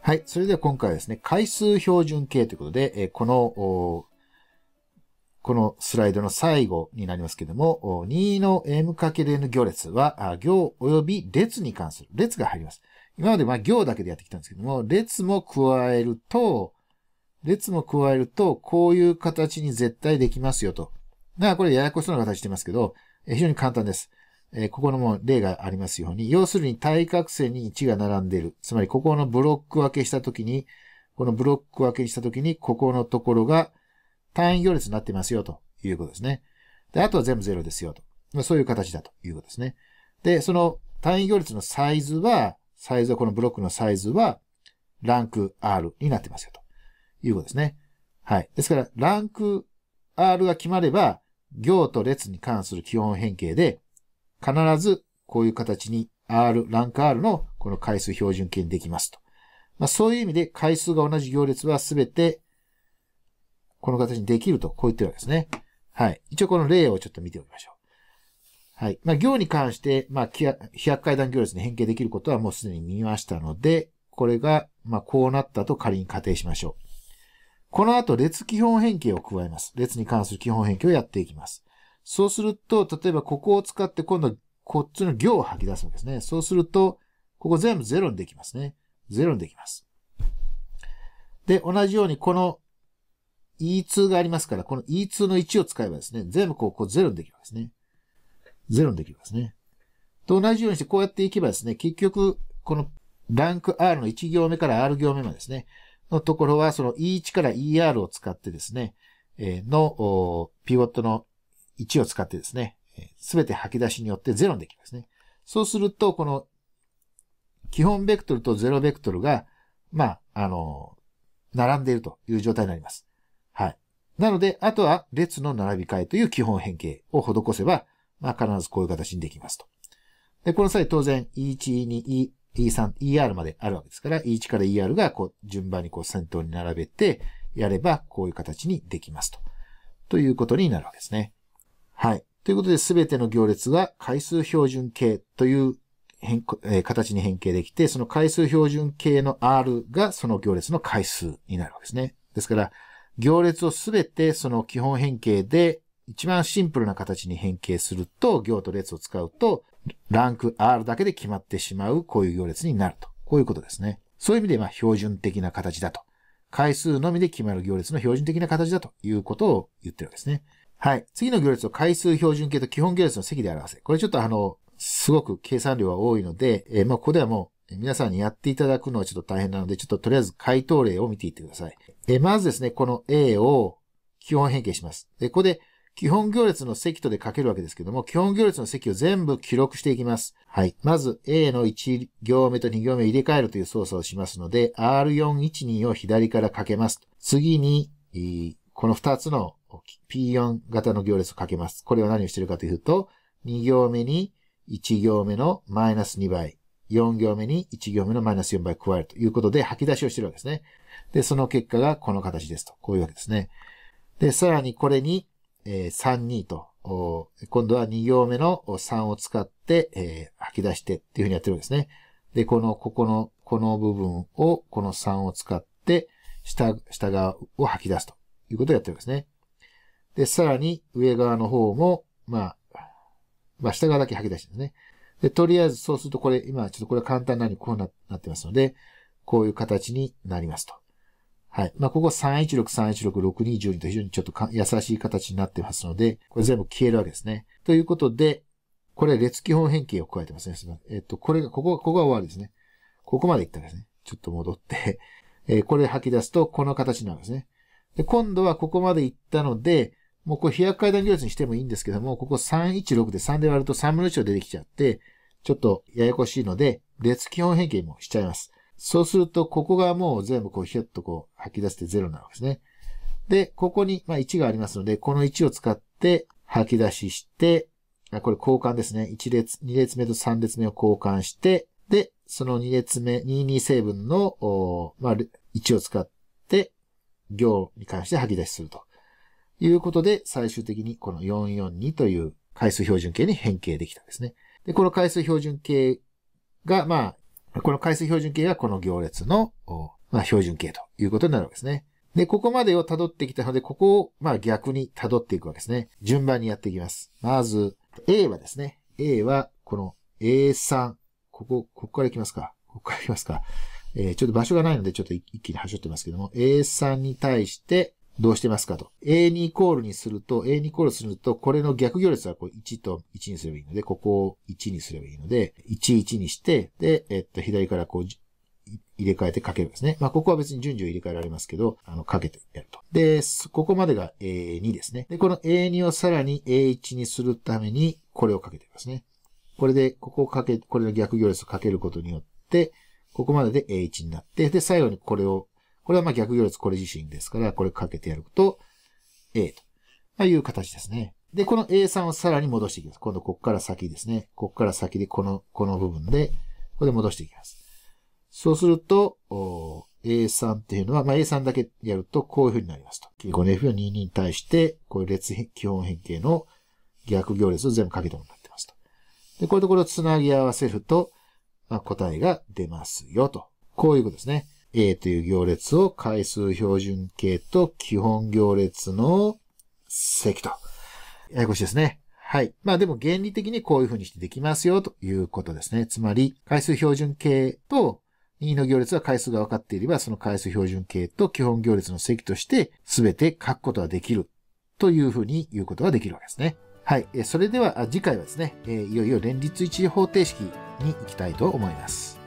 はい。それでは今回はですね、回数標準形ということで、えこの、このスライドの最後になりますけども、2の m×n 行列は、行及び列に関する。列が入ります。今までま行だけでやってきたんですけども、列も加えると、列も加えると、こういう形に絶対できますよと。だからこれややこしそうな形してますけど、非常に簡単です。えここのも例がありますように、要するに対角線に1が並んでいる。つまり、ここのブロック分けしたときに、このブロック分けしたときに、ここのところが単位行列になってますよということですね。で、あとは全部0ですよと。まあ、そういう形だということですね。で、その単位行列のサイズは、サイズは、このブロックのサイズは、ランク R になってますよということですね。はい。ですから、ランク R が決まれば、行と列に関する基本変形で、必ずこういう形に R、ランク R のこの回数標準形にできますと。まあ、そういう意味で回数が同じ行列はすべてこの形にできると、こう言ってるわけですね。はい。一応この例をちょっと見ておきましょう。はい。まあ、行に関して、まあ、飛階段行列に変形できることはもうすでに見ましたので、これが、まあ、こうなったと仮に仮定しましょう。この後、列基本変形を加えます。列に関する基本変形をやっていきます。そうすると、例えばここを使って今度はこっちの行を吐き出すわけですね。そうすると、ここ全部0にできますね。0にできます。で、同じようにこの E2 がありますから、この E2 の1を使えばですね、全部ここ0にできるわけですね。0にできるわけですね。と同じようにしてこうやっていけばですね、結局、このランク R の1行目から R 行目までですね、のところはその E1 から ER を使ってですね、えの、ピボットの1を使ってですね、すべて吐き出しによって0にできますね。そうすると、この基本ベクトルと0ベクトルが、まあ、あの、並んでいるという状態になります。はい。なので、あとは列の並び替えという基本変形を施せば、まあ、必ずこういう形にできますと。で、この際当然 E1、E2、E3、ER まであるわけですから、E1 から ER がこう順番にこう先頭に並べてやれば、こういう形にできますと。ということになるわけですね。はい。ということで、すべての行列が回数標準形という変、えー、形に変形できて、その回数標準形の R がその行列の回数になるわけですね。ですから、行列をすべてその基本変形で一番シンプルな形に変形すると、行と列を使うと、ランク R だけで決まってしまう、こういう行列になると。こういうことですね。そういう意味で、まあ、標準的な形だと。回数のみで決まる行列の標準的な形だということを言ってるわけですね。はい。次の行列を回数標準形と基本行列の積で表せ。これちょっとあの、すごく計算量は多いので、えー、まあ、ここではもう、皆さんにやっていただくのはちょっと大変なので、ちょっととりあえず回答例を見ていってください。えー、まずですね、この A を基本変形します。で、ここで基本行列の積とで書けるわけですけども、基本行列の積を全部記録していきます。はい。まず A の1行目と2行目を入れ替えるという操作をしますので、R412 を左から書けます。次に、この2つの P4 型の行列をかけます。これは何をしているかというと、2行目に1行目のマイナス2倍、4行目に1行目のマイナス4倍加えるということで吐き出しをしているわけですね。で、その結果がこの形ですと。こういうわけですね。で、さらにこれに、えー、32と、今度は2行目の3を使って、えー、吐き出してっていうふうにやってるわけですね。で、この、ここの、この部分を、この3を使って、下、下側を吐き出すということをやってるわけですね。で、さらに上側の方も、まあ、まあ、下側だけ吐き出してですね。で、とりあえずそうするとこれ、今ちょっとこれ簡単なようにこうなってますので、こういう形になりますと。はい。まあ、ここ316、316、6212と非常にちょっと優しい形になってますので、これ全部消えるわけですね。ということで、これ列基本変形を加えてますね。えっと、これが、ここ、ここが終わりですね。ここまでいったんですね。ちょっと戻ってえこれ吐き出すとこの形になるんですね。で、今度はここまでいったので、もうこれ飛躍階段行列にしてもいいんですけども、ここ316で3で割ると3分の1を出てきちゃって、ちょっとややこしいので、列基本変形もしちゃいます。そうすると、ここがもう全部こうひょっとこう吐き出して0になるわけですね。で、ここに、まあ、1がありますので、この1を使って吐き出しして、あ、これ交換ですね。1列、2列目と3列目を交換して、で、その2列目、22成分の、まあ、1を使って、行に関して吐き出しすると。いうことで、最終的にこの442という回数標準形に変形できたんですね。で、この回数標準形が、まあ、この回数標準形がこの行列の、まあ、標準形ということになるわけですね。で、ここまでを辿ってきたので、ここを、まあ、逆に辿っていくわけですね。順番にやっていきます。まず、A はですね。A は、この A3。ここ、ここから行きますか。ここから行きますか。えー、ちょっと場所がないので、ちょっと一気に走ってますけども、A3 に対して、どうしてますかと。A2 イコールにすると、A2 イコールすると、これの逆行列はこう1と1にすればいいので、ここを1にすればいいので、1、1にして、で、えっと、左からこう、入れ替えてかけるんですね。まあ、ここは別に順序入れ替えられますけど、あの、かけてやると。で、ここまでが A2 ですね。で、この A2 をさらに A1 にするために、これをかけてますね。これで、ここをかけ、これの逆行列をかけることによって、ここまでで A1 になって、で、最後にこれをこれはまあ逆行列これ自身ですから、これかけてやると、A と、まあ、いう形ですね。で、この A 3をさらに戻していきます。今度こっから先ですね。こっから先でこの、この部分で、これで戻していきます。そうすると、A 3っていうのは、まあ、A 3だけやるとこういう風になりますと。この F 4 22に対して、こういう列基本変形の逆行列を全部かけたものになってますと。で、こういうところをつなぎ合わせると、まあ、答えが出ますよと。こういうことですね。A という行列を回数標準形と基本行列の積と。ややこしいですね。はい。まあでも原理的にこういう風にしてできますよということですね。つまり、回数標準形と2の行列は回数が分かっていれば、その回数標準形と基本行列の積として全て書くことができるという風に言うことができるわけですね。はい。それでは次回はですね、いよいよ連立一次方程式に行きたいと思います。